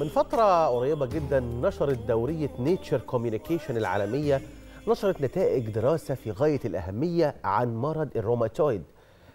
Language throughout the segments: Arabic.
من فترة قريبة جدا نشرت دورية نيتشر كوميونيكيشن العالمية نشرت نتائج دراسة في غاية الأهمية عن مرض الروماتويد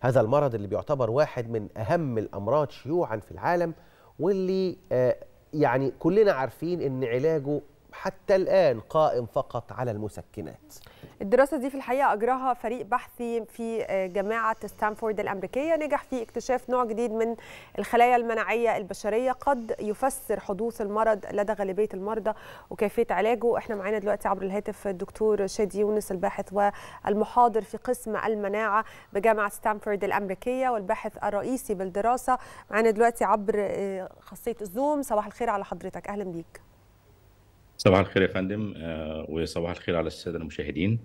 هذا المرض اللي بيعتبر واحد من أهم الأمراض شيوعا في العالم واللي آه، يعني كلنا عارفين أن علاجه حتى الآن قائم فقط على المسكنات الدراسة دي في الحقيقة أجراها فريق بحثي في آه، جامعة ستانفورد الأمريكية نجح في اكتشاف نوع جديد من الخلايا المناعية البشرية قد يفسر حدوث المرض لدى غالبية المرضى وكيفية علاجه احنا معانا دلوقتي عبر الهاتف الدكتور شادي يونس الباحث والمحاضر في قسم المناعة بجامعة ستانفورد الأمريكية والباحث الرئيسي بالدراسة معانا دلوقتي عبر آه، خاصية الزوم صباح الخير على حضرتك أهلا بيك صباح الخير يا فندم آه، وصباح الخير على الساده المشاهدين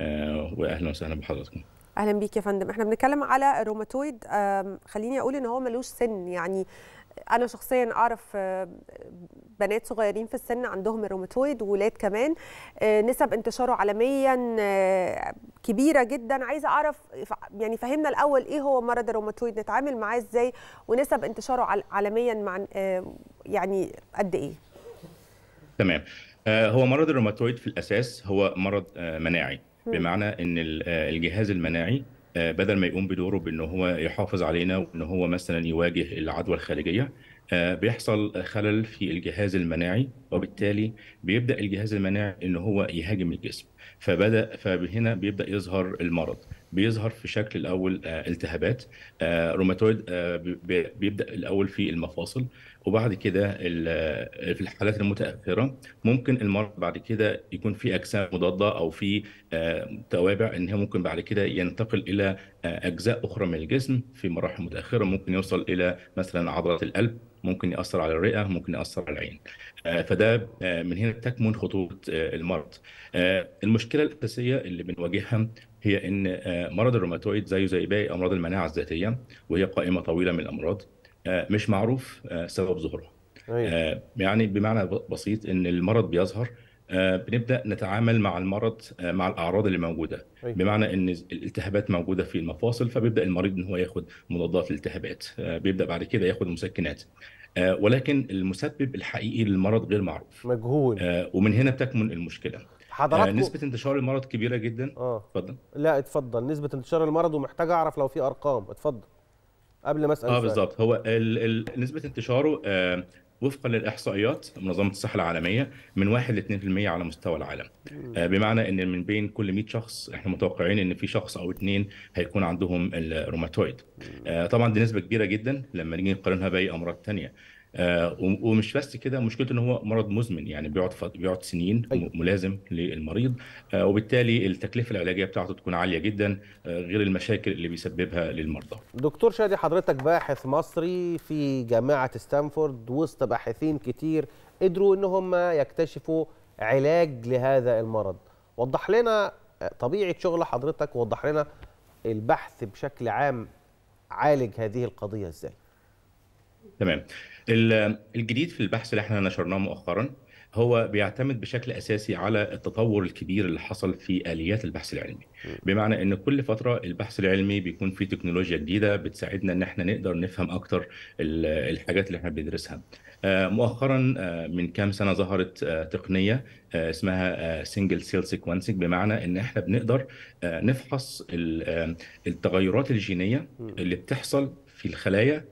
آه، واهلا وسهلا بحضراتكم اهلا بيك يا فندم احنا بنتكلم على الروماتويد خليني اقول ان هو ملوش سن يعني انا شخصيا اعرف آه، بنات صغيرين في السن عندهم الروماتويد وولاد كمان نسب انتشاره عالميا كبيره جدا عايزه اعرف يعني فهمنا الاول ايه هو مرض الروماتويد نتعامل معاه ازاي ونسب انتشاره عالميا مع يعني قد ايه تمام آه، هو مرض الروماتويد في الاساس هو مرض آه، مناعي بمعنى ان آه، الجهاز المناعي بدل ما يقوم بدوره بان هو يحافظ علينا وان هو مثلا يواجه العدوى الخارجيه بيحصل خلل في الجهاز المناعي وبالتالي بيبدا الجهاز المناعي ان هو يهاجم الجسم فبدا فهنا بيبدا يظهر المرض بيظهر في شكل الاول آه، التهابات آه، روماتويد آه، بيبدا الاول في المفاصل وبعد كده في الحالات المتاخره ممكن المرض بعد كده يكون في اجسام مضاده او في توابع ان هي ممكن بعد كده ينتقل الى اجزاء اخرى من الجسم في مراحل متاخره ممكن يوصل الى مثلا عضله القلب ممكن ياثر على الرئه ممكن ياثر على العين فده من هنا تكمن خطوره المرض المشكله الاساسيه اللي بنواجهها هي ان آه، مرض الروماتويد زيه زي باقي امراض المناعه الذاتيه وهي قائمه طويله من الامراض آه، مش معروف آه، سبب ظهورها أيوة. يعني بمعنى بسيط ان المرض بيظهر بنبدا نتعامل مع المرض مع الاعراض اللي موجوده أيوة. بمعنى ان الالتهابات موجوده في المفاصل فبيبدا المريض ان هو ياخد مضادات للالتهابات بيبدا بعد كده ياخد مسكنات ولكن المسبب الحقيقي للمرض غير معروف مجهول ومن هنا بتكمن المشكله حضراتكم يعني نسبه انتشار المرض كبيره جدا اه اتفضل لا اتفضل نسبه انتشار المرض ومحتاج اعرف لو في ارقام اتفضل قبل ما اسال اه بالظبط هو الـ الـ نسبه انتشاره آه وفقا للاحصائيات منظمه الصحه العالميه من 1 ل 2% على مستوى العالم آه بمعنى ان من بين كل 100 شخص احنا متوقعين ان في شخص او اثنين هيكون عندهم الروماتويد آه طبعا دي نسبه كبيره جدا لما نيجي نقارنها باي امراض ثانيه آه، ومش بس كده مشكلته ان هو مرض مزمن يعني بيقعد ف... بيقعد سنين أيوة. ملازم للمريض آه، وبالتالي التكلفه العلاجيه بتاعته تكون عاليه جدا آه، غير المشاكل اللي بيسببها للمرضى. دكتور شادي حضرتك باحث مصري في جامعه ستانفورد وسط باحثين كتير قدروا ان هم يكتشفوا علاج لهذا المرض. وضح لنا طبيعه شغل حضرتك ووضح لنا البحث بشكل عام عالج هذه القضيه ازاي. تمام الجديد في البحث اللي احنا نشرناه مؤخرا هو بيعتمد بشكل اساسي على التطور الكبير اللي حصل في اليات البحث العلمي بمعنى ان كل فتره البحث العلمي بيكون فيه تكنولوجيا جديده بتساعدنا ان احنا نقدر نفهم اكتر الحاجات اللي احنا بندرسها آه، مؤخرا آه، من كام سنه ظهرت آه، تقنيه اسمها سنجل سيل سيكونسنج بمعنى ان احنا بنقدر نفحص التغيرات الجينيه اللي بتحصل في الخلايا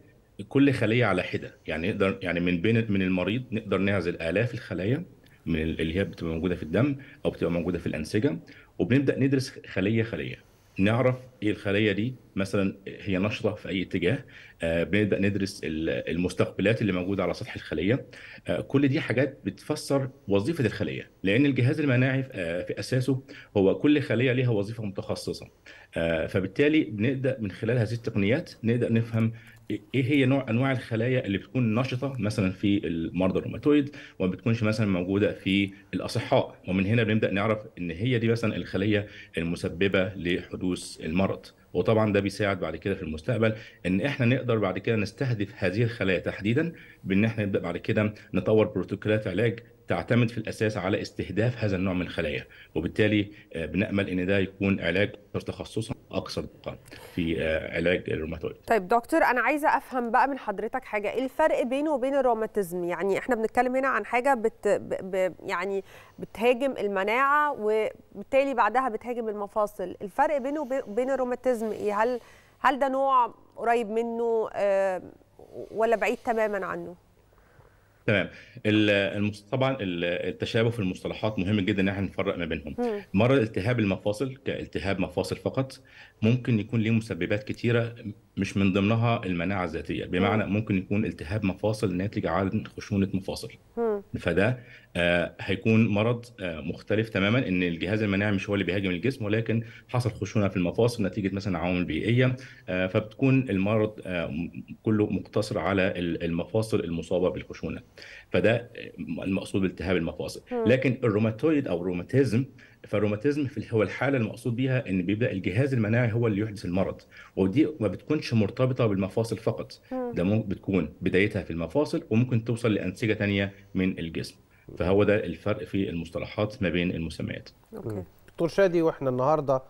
كل خليه على حده يعني نقدر يعني من بين من المريض نقدر نعزل الاف الخلايا من اللي هي بتبقى موجوده في الدم او بتبقى موجوده في الانسجه وبنبدا ندرس خليه خليه نعرف ايه الخليه دي مثلا هي نشطه في اي اتجاه آه بنبدا ندرس المستقبلات اللي موجوده على سطح الخليه آه كل دي حاجات بتفسر وظيفه الخليه لان الجهاز المناعي آه في اساسه هو كل خليه ليها وظيفه متخصصه آه فبالتالي بنبدا من خلال هذه التقنيات نقدر نفهم إيه-, ايه هي نوع انواع الخلايا اللي بتكون نشطه مثلا في المرضى الروماتويد وما بتكونش مثلا موجوده في الاصحاء ومن هنا بنبدا نعرف ان هي دي مثلا الخليه المسببه لحدوث المرض وطبعا ده بيساعد بعد كده في المستقبل ان احنا نقدر بعد كده نستهدف هذه الخلايا تحديدا بان احنا نبدا بعد كده نطور بروتوكولات علاج تعتمد في الاساس على استهداف هذا النوع من الخلايا وبالتالي آه، بنامل ان ده يكون علاج اكثر تخصصا واكثر دقه في آه، علاج الروماتويد طيب دكتور انا عايزه افهم بقى من حضرتك حاجه ايه الفرق بينه وبين الروماتيزم يعني احنا بنتكلم هنا عن حاجه بت... ب... يعني بتهاجم المناعه وبالتالي بعدها بتهاجم المفاصل الفرق بينه وبين الروماتيزم ايه هل هل ده نوع قريب منه آه، ولا بعيد تماما عنه تمام طبعا التشابه في المصطلحات مهم جدا ان احنا نفرق ما بينهم مرض التهاب المفاصل كالتهاب مفاصل فقط ممكن يكون ليه مسببات كتيره مش من ضمنها المناعه الذاتيه بمعنى ممكن يكون التهاب مفاصل ناتج عن خشونه مفاصل فده آه، هيكون مرض آه، مختلف تماما ان الجهاز المناعي مش هو اللي بيهاجم الجسم ولكن حصل خشونه في المفاصل نتيجه مثلا عوامل بيئيه آه، فبتكون المرض كله مقتصر على المفاصل المصابه بالخشونه فده المقصود بالتهاب المفاصل لكن الروماتويد او الروماتيزم فالروماتيزم هو الحاله المقصود بيها ان بيبدا الجهاز المناعي هو اللي يحدث المرض ودي ما بتكونش مرتبطه بالمفاصل فقط ده ممكن بتكون بدايتها في المفاصل وممكن توصل لانسجه ثانيه من الجسم فهو ده الفرق في المصطلحات ما بين المسميات اوكي دكتور شادي واحنا النهارده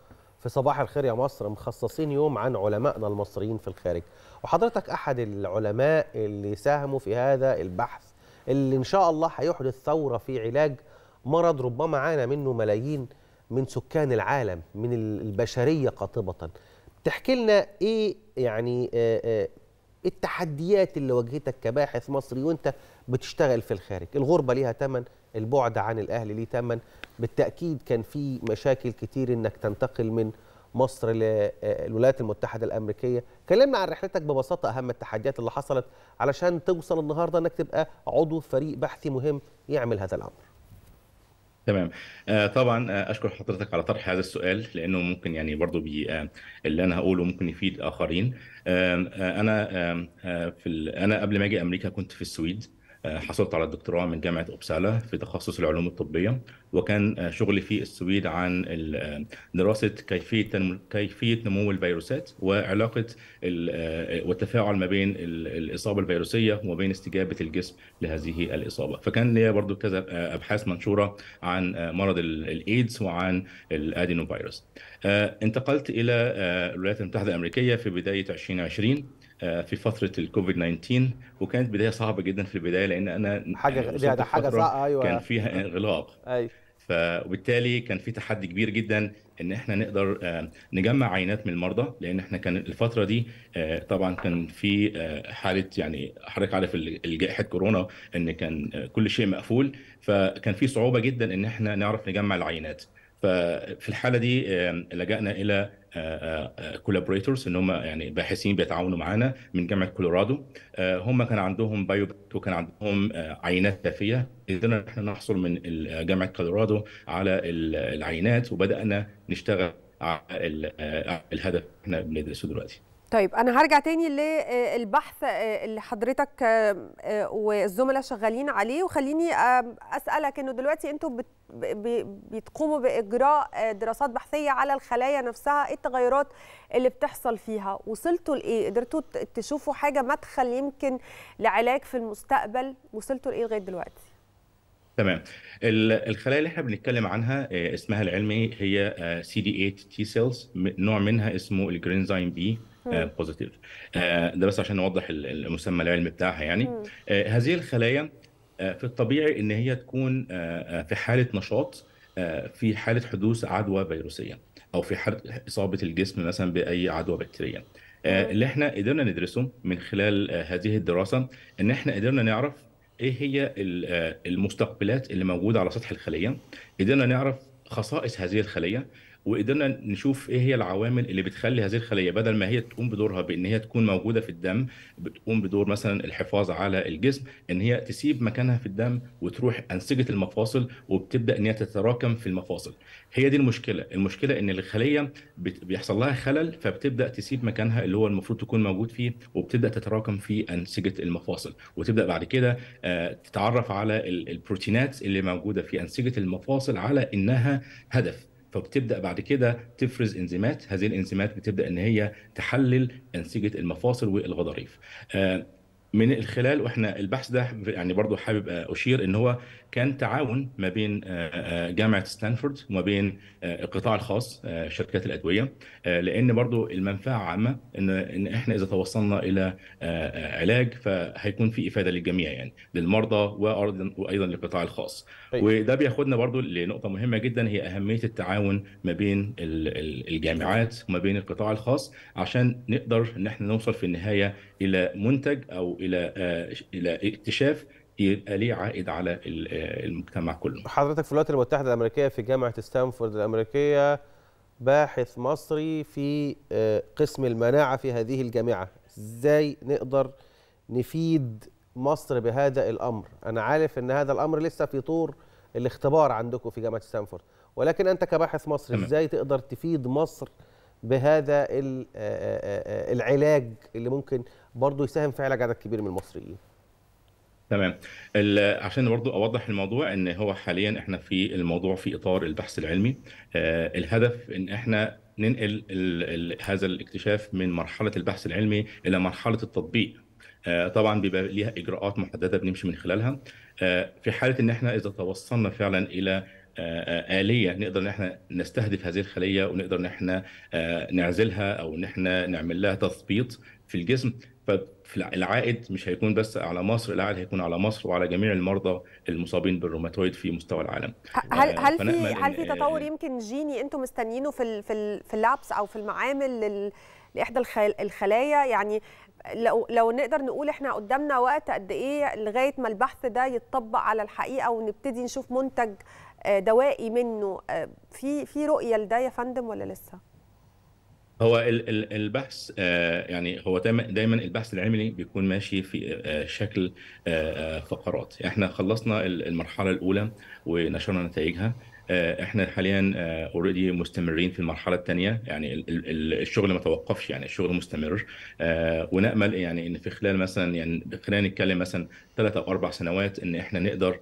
في صباح الخير يا مصر مخصصين يوم عن علمائنا المصريين في الخارج وحضرتك احد العلماء اللي ساهموا في هذا البحث اللي ان شاء الله هيحدث ثوره في علاج مرض ربما عانى منه ملايين من سكان العالم من البشريه قاطبه تحكي لنا ايه يعني إيه التحديات اللي واجهتك كباحث مصري وانت بتشتغل في الخارج الغربه ليها ثمن البعد عن الاهل ليه ثمن بالتاكيد كان في مشاكل كتير انك تنتقل من مصر للولايات آه، المتحده الامريكيه كلمنا عن رحلتك ببساطه اهم التحديات اللي حصلت علشان توصل النهارده انك تبقى عضو فريق بحثي مهم يعمل هذا الامر تمام آه، طبعا آه، اشكر حضرتك على طرح هذا السؤال لانه ممكن يعني برضو بي اللي انا هقوله ممكن يفيد اخرين انا في انا قبل ما اجي امريكا كنت في السويد آه، حصلت على الدكتوراه من جامعه اوبسالا في تخصص العلوم الطبيه وكان آه، شغلي في السويد عن آه، دراسه كيفيه كيفيه نمو الفيروسات وعلاقه والتفاعل ما بين الاصابه الفيروسيه وما بين استجابه الجسم لهذه الاصابه فكان ليا برضو كذا ابحاث منشوره عن مرض الايدز وعن الادينو فيروس انتقلت الى الولايات المتحده الامريكيه في بدايه 2020 آه، في فتره الكوفيد 19 وكانت بدايه صعبه جدا في البدايه لان انا حاجه دي يعني حاجه صعبه ايوه كان فيها أيوة. انغلاق ايوه فبالتالي كان في تحدي كبير جدا ان احنا نقدر آه، نجمع عينات من المرضى لان احنا كان الفتره دي آه، طبعا كان في حاله يعني حضرتك عارف الجائحه كورونا ان كان كل شيء مقفول فكان في صعوبه جدا ان احنا نعرف نجمع العينات ففي الحاله دي لجانا الى كولابوريتورز آه، آه، آه، ان هم يعني باحثين بيتعاونوا معانا من جامعه كولورادو هم كان عندهم بايو وكان عندهم عينات دافيه قدرنا احنا نحصل من جامعه كولورادو على العينات وبدانا نشتغل على الهدف احنا بندرسه دلوقتي طيب انا هرجع تاني للبحث آه، آه، اللي حضرتك آه، والزملاء شغالين عليه وخليني اسالك انه دلوقتي انتم بتقوموا باجراء دراسات بحثيه على الخلايا نفسها ايه التغيرات اللي بتحصل فيها وصلتوا لايه قدرتوا تشوفوا حاجه مدخل يمكن لعلاج في المستقبل وصلتوا لايه لغايه دلوقتي تمام الخلايا اللي احنا بنتكلم عنها اسمها العلمي هي CD8 T cells نوع منها اسمه الجرينزايم بي بوزيتيف آه، آه، ده بس عشان نوضح المسمى العلمي بتاعها يعني آه، هذه الخلايا في الطبيعي ان هي تكون في حاله نشاط في حاله حدوث عدوى فيروسيه او في حاله اصابه الجسم مثلا باي عدوى بكتيريه اللي احنا قدرنا ندرسه من خلال هذه الدراسه ان احنا قدرنا نعرف ايه هي المستقبلات اللي موجوده على سطح الخليه قدرنا نعرف خصائص هذه الخليه وقدرنا نشوف ايه هي العوامل اللي بتخلي هذه الخليه بدل ما هي تقوم بدورها بان هي تكون موجوده في الدم بتقوم بدور مثلا الحفاظ على الجسم ان هي تسيب مكانها في الدم وتروح انسجه المفاصل وبتبدا ان هي تتراكم في المفاصل هي دي المشكله المشكله ان الخليه بيحصل لها خلل فبتبدا تسيب مكانها اللي هو المفروض تكون موجود فيه وبتبدا تتراكم في انسجه المفاصل وتبدا بعد كده آه، تتعرف على البروتينات اللي موجوده في انسجه المفاصل على انها هدف فبتبدا بعد كده تفرز انزيمات هذه الانزيمات بتبدا ان هي تحلل انسجه المفاصل والغضاريف آه، من خلال واحنا البحث ده يعني برضو حابب اشير ان هو كان تعاون ما بين جامعه ستانفورد وما بين القطاع الخاص شركات الادويه لان برضو المنفعه عامه ان ان احنا اذا توصلنا الى علاج فهيكون في افاده للجميع يعني للمرضى وايضا للقطاع الخاص طيب. وده بياخدنا برضو لنقطه مهمه جدا هي اهميه التعاون ما بين الجامعات وما بين القطاع الخاص عشان نقدر ان احنا نوصل في النهايه الى منتج او الى آه، الى اكتشاف يبقى ليه عائد على آه، المجتمع كله. حضرتك في الولايات المتحده الامريكيه في جامعه ستانفورد الامريكيه باحث مصري في آه، قسم المناعه في هذه الجامعه، ازاي نقدر نفيد مصر بهذا الامر؟ انا عارف ان هذا الامر لسه في طور الاختبار عندكم في جامعه ستانفورد، ولكن انت كباحث مصري ازاي تقدر تفيد مصر بهذا العلاج اللي ممكن برضه يساهم في علاج عدد كبير من المصريين تمام عشان برضو اوضح الموضوع ان هو حاليا احنا في الموضوع في اطار البحث العلمي آه، الهدف ان احنا ننقل الـ الـ هذا الاكتشاف من مرحله البحث العلمي الى مرحله التطبيق آه، طبعا بيبقى ليها اجراءات محدده بنمشي من خلالها آه، في حاله ان احنا اذا توصلنا فعلا الى آلية نقدر ان احنا نستهدف هذه الخلية ونقدر ان احنا آه، نعزلها او ان احنا نعمل لها تثبيط في الجسم فالعائد مش هيكون بس على مصر العائد هيكون على مصر وعلى جميع المرضى المصابين بالروماتويد في مستوى العالم هل آه، هل في هل في تطور آه، يمكن جيني انتم مستنيينه في في في اللابس او في المعامل لل... لاحدى الخلايا يعني لو لو نقدر نقول احنا قدامنا وقت قد ايه لغايه ما البحث ده يتطبق على الحقيقه ونبتدي نشوف منتج آه، دوائي منه آه، في في رؤيه لده يا فندم ولا لسه؟ هو البحث آه، يعني هو دايما البحث العلمي بيكون ماشي في شكل فقرات احنا خلصنا المرحله الاولى ونشرنا نتائجها آه، احنا حاليا اوريدي آه، مستمرين في المرحله الثانيه يعني الشغل ما توقفش يعني الشغل مستمر آه، ونامل يعني ان في خلال مثلا يعني خلينا نتكلم مثلا ثلاث او اربع سنوات ان احنا نقدر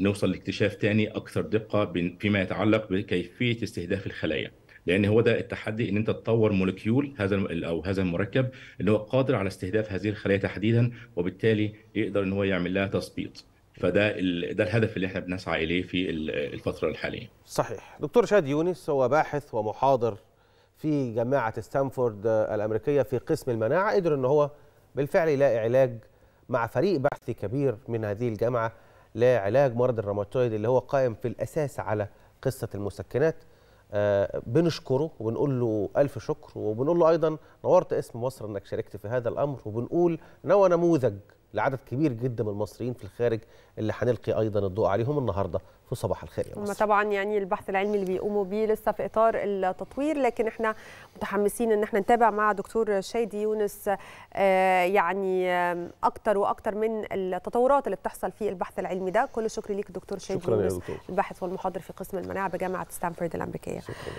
نوصل لاكتشاف ثاني اكثر دقه فيما يتعلق بكيفيه استهداف الخلايا. لان هو ده التحدي ان انت تطور مولكيول هذا او هذا المركب اللي هو قادر على استهداف هذه الخلايا تحديدا وبالتالي يقدر ان هو يعمل لها تثبيط فده ده الهدف اللي احنا بنسعى اليه في الفتره الحاليه. صحيح، دكتور شاد يونس هو باحث ومحاضر في جامعه ستانفورد الامريكيه في قسم المناعه، قدر ان هو بالفعل يلاقي علاج مع فريق بحثي كبير من هذه الجامعه لعلاج مرض الروماتويد اللي هو قائم في الاساس على قصه المسكنات. آه، بنشكره وبنقول له ألف شكر وبنقول له أيضا نورت اسم مصر أنك شاركت في هذا الأمر وبنقول نوى نموذج لعدد كبير جدا من المصريين في الخارج اللي هنلقي ايضا الضوء عليهم النهارده في صباح الخير يا مصر. طبعا يعني البحث العلمي اللي بيقوموا بيه لسه في اطار التطوير لكن احنا متحمسين ان احنا نتابع مع دكتور شادي يونس آه، يعني اكتر واكتر من التطورات اللي بتحصل في البحث العلمي ده كل الشكر ليك دكتور شادي يونس الباحث والمحاضر في قسم المناعه بجامعه ستانفورد الامريكيه شكرا.